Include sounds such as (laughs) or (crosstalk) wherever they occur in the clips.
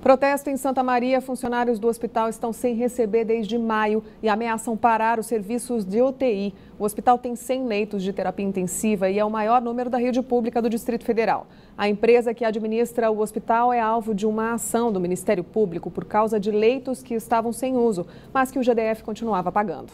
Protesto em Santa Maria, funcionários do hospital estão sem receber desde maio e ameaçam parar os serviços de UTI. O hospital tem 100 leitos de terapia intensiva e é o maior número da rede pública do Distrito Federal. A empresa que administra o hospital é alvo de uma ação do Ministério Público por causa de leitos que estavam sem uso, mas que o GDF continuava pagando.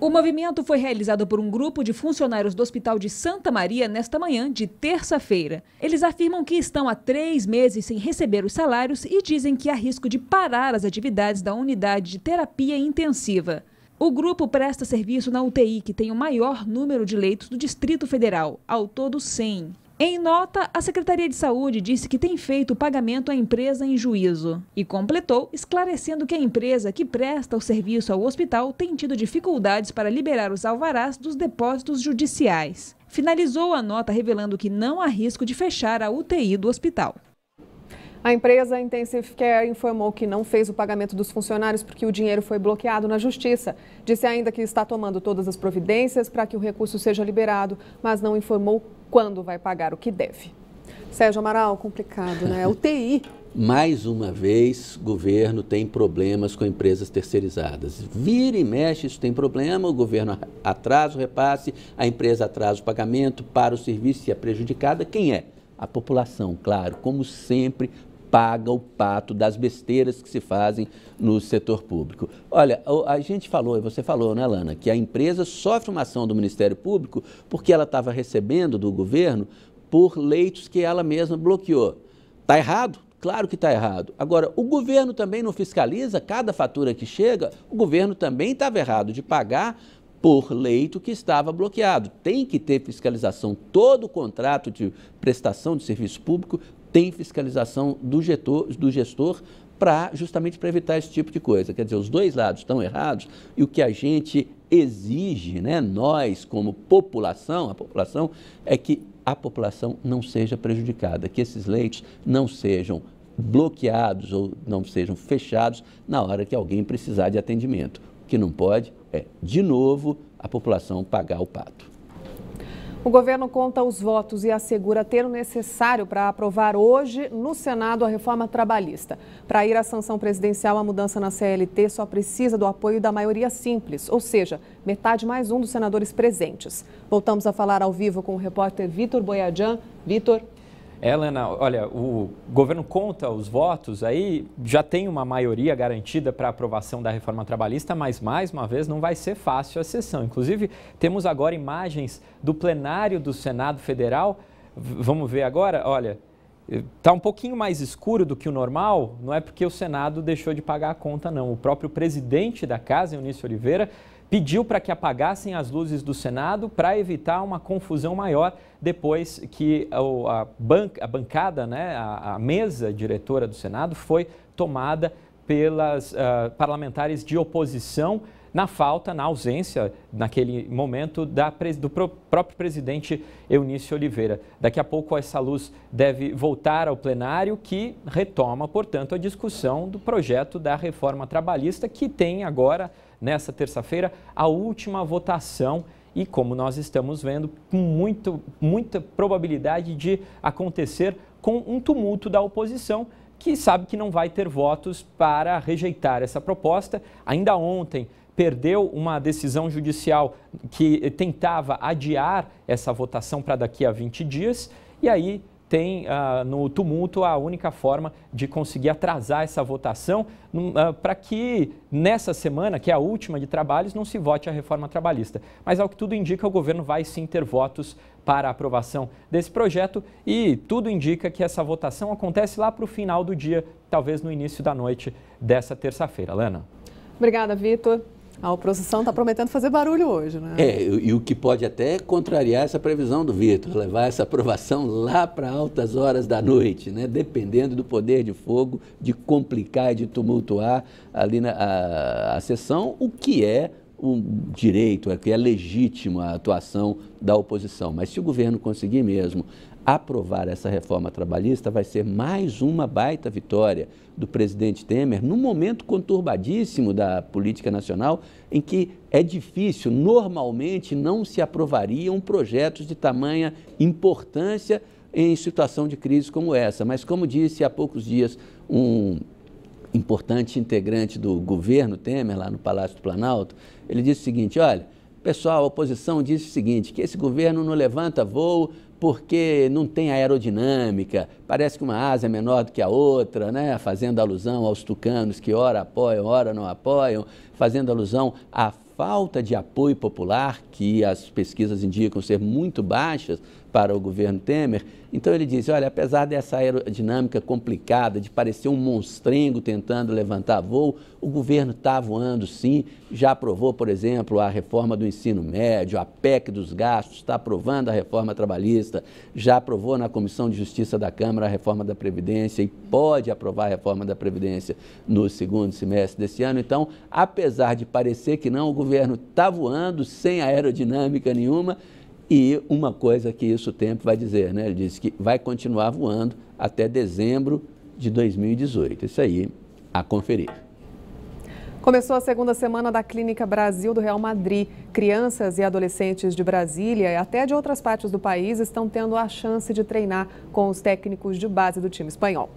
O movimento foi realizado por um grupo de funcionários do Hospital de Santa Maria nesta manhã de terça-feira. Eles afirmam que estão há três meses sem receber os salários e dizem que há risco de parar as atividades da unidade de terapia intensiva. O grupo presta serviço na UTI, que tem o maior número de leitos do Distrito Federal, ao todo 100. Em nota, a Secretaria de Saúde disse que tem feito o pagamento à empresa em juízo e completou esclarecendo que a empresa que presta o serviço ao hospital tem tido dificuldades para liberar os alvarás dos depósitos judiciais. Finalizou a nota revelando que não há risco de fechar a UTI do hospital. A empresa Intensive Care informou que não fez o pagamento dos funcionários porque o dinheiro foi bloqueado na justiça. Disse ainda que está tomando todas as providências para que o recurso seja liberado, mas não informou quando vai pagar o que deve. Sérgio Amaral, complicado, né? UTI. (laughs) Mais uma vez, governo tem problemas com empresas terceirizadas. Vira e mexe, isso tem problema, o governo atrasa o repasse, a empresa atrasa o pagamento, para o serviço e é prejudicada. Quem é? A população, claro, como sempre, paga o pato das besteiras que se fazem no setor público. Olha, a gente falou, você falou, né, Lana, que a empresa sofre uma ação do Ministério Público porque ela estava recebendo do governo por leitos que ela mesma bloqueou. Está errado? Claro que está errado. Agora, o governo também não fiscaliza cada fatura que chega? O governo também estava errado de pagar por leito que estava bloqueado. Tem que ter fiscalização. Todo contrato de prestação de serviço público tem fiscalização do, do gestor para justamente para evitar esse tipo de coisa. Quer dizer, os dois lados estão errados e o que a gente exige, né, nós como população, a população é que a população não seja prejudicada, que esses leitos não sejam bloqueados ou não sejam fechados na hora que alguém precisar de atendimento. O que não pode é, de novo, a população pagar o pato. O governo conta os votos e assegura ter o necessário para aprovar hoje no Senado a reforma trabalhista. Para ir à sanção presidencial, a mudança na CLT só precisa do apoio da maioria simples, ou seja, metade mais um dos senadores presentes. Voltamos a falar ao vivo com o repórter Vitor Boiadian. Vitor. Helena, olha, o governo conta os votos aí, já tem uma maioria garantida para aprovação da reforma trabalhista, mas mais uma vez não vai ser fácil a sessão. Inclusive, temos agora imagens do plenário do Senado Federal. Vamos ver agora? Olha, Está um pouquinho mais escuro do que o normal, não é porque o Senado deixou de pagar a conta, não. O próprio presidente da casa, Eunício Oliveira, pediu para que apagassem as luzes do Senado para evitar uma confusão maior depois que a, banca, a bancada, né, a, a, mesa diretora do Senado foi tomada pelas uh, parlamentares de oposição na falta, na ausência, naquele momento, da, do próprio presidente Eunício Oliveira. Daqui a pouco essa luz deve voltar ao plenário, que retoma, portanto, a discussão do projeto da reforma trabalhista, que tem agora nessa terça-feira a última votação e como nós estamos vendo, com muito, muita probabilidade de acontecer com um tumulto da oposição que sabe que não vai ter votos para rejeitar essa proposta. Ainda ontem perdeu uma decisão judicial que tentava adiar essa votação para daqui a 20 dias e aí tem ah, no tumulto a única forma de conseguir atrasar essa votação ah, para que nessa semana, que é a última de trabalhos, não se vote a reforma trabalhista. Mas ao que tudo indica, o governo vai sim ter votos para a aprovação desse projeto e tudo indica que essa votação acontece lá para o final do dia, talvez no início da noite dessa terça-feira. Lana. Obrigada, Vitor. A oposição está prometendo fazer barulho hoje, né? É, e o que pode até contrariar essa previsão do Vitor, levar essa aprovação lá para altas horas da noite, né? Dependendo do poder de fogo, de complicar e de tumultuar ali na, a, a sessão, o que é um direito, é que é legítimo a atuação da oposição. Mas se o governo conseguir mesmo aprovar essa reforma trabalhista vai ser mais uma baita vitória do presidente Temer num momento conturbadíssimo da política nacional em que é difícil, normalmente não se aprovariam projetos de tamanha importância em situação de crise como essa. Mas, como disse há poucos dias um importante integrante do governo Temer, lá no Palácio do Planalto, ele disse o seguinte: olha Pessoal, a oposição diz o seguinte, que esse governo não levanta voo porque não tem aerodinâmica, parece que uma asa é menor do que a outra, né? fazendo alusão aos tucanos que ora apoiam, ora não apoiam, fazendo alusão à falta de apoio popular, que as pesquisas indicam ser muito baixas para o governo Temer. Então ele diz: olha, apesar dessa aerodinâmica complicada, de parecer um monstrengo tentando levantar voo, o governo está voando sim. Já aprovou, por exemplo, a reforma do ensino médio, a PEC dos gastos, está aprovando a reforma trabalhista, já aprovou na Comissão de Justiça da Câmara a reforma da Previdência e pode aprovar a reforma da Previdência no segundo semestre desse ano. Então, apesar de parecer que não, o governo está voando sem aerodinâmica nenhuma e uma coisa que isso tempo vai dizer, né? Ele disse que vai continuar voando até dezembro de 2018. Isso aí, a conferir. Começou a segunda semana da Clínica Brasil do Real Madrid. Crianças e adolescentes de Brasília e até de outras partes do país estão tendo a chance de treinar com os técnicos de base do time espanhol.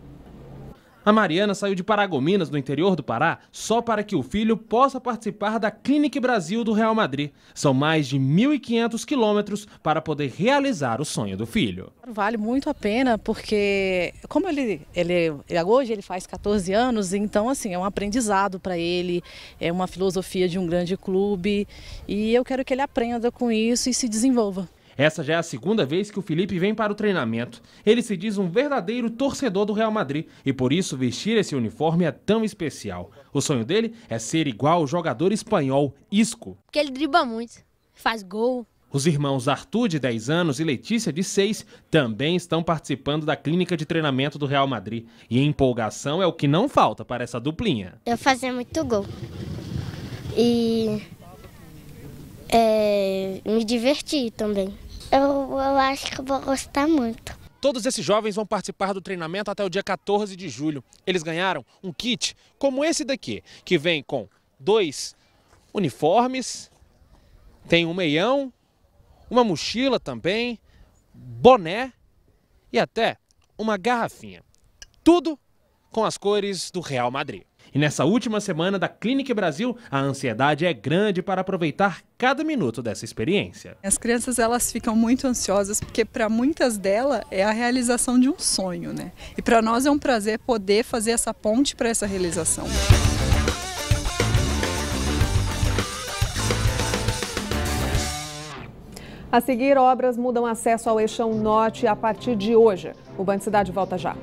A Mariana saiu de Paragominas, no interior do Pará, só para que o filho possa participar da Clínica Brasil do Real Madrid. São mais de 1.500 quilômetros para poder realizar o sonho do filho. Vale muito a pena, porque como ele, ele hoje ele faz 14 anos, então assim, é um aprendizado para ele, é uma filosofia de um grande clube e eu quero que ele aprenda com isso e se desenvolva. Essa já é a segunda vez que o Felipe vem para o treinamento. Ele se diz um verdadeiro torcedor do Real Madrid e por isso vestir esse uniforme é tão especial. O sonho dele é ser igual o jogador espanhol Isco. Porque ele dribla muito, faz gol. Os irmãos Arthur, de 10 anos, e Letícia, de 6, também estão participando da clínica de treinamento do Real Madrid. E empolgação é o que não falta para essa duplinha. Eu fazer muito gol. E é, me divertir também. Eu, eu acho que vou gostar muito. Todos esses jovens vão participar do treinamento até o dia 14 de julho. Eles ganharam um kit como esse daqui, que vem com dois uniformes, tem um meião, uma mochila também, boné e até uma garrafinha. Tudo com as cores do Real Madrid. E nessa última semana da Clínica Brasil, a ansiedade é grande para aproveitar cada minuto dessa experiência. As crianças elas ficam muito ansiosas porque para muitas delas é a realização de um sonho, né? E para nós é um prazer poder fazer essa ponte para essa realização. A seguir, obras mudam acesso ao Eixão Norte a partir de hoje. O Banco Cidade volta já.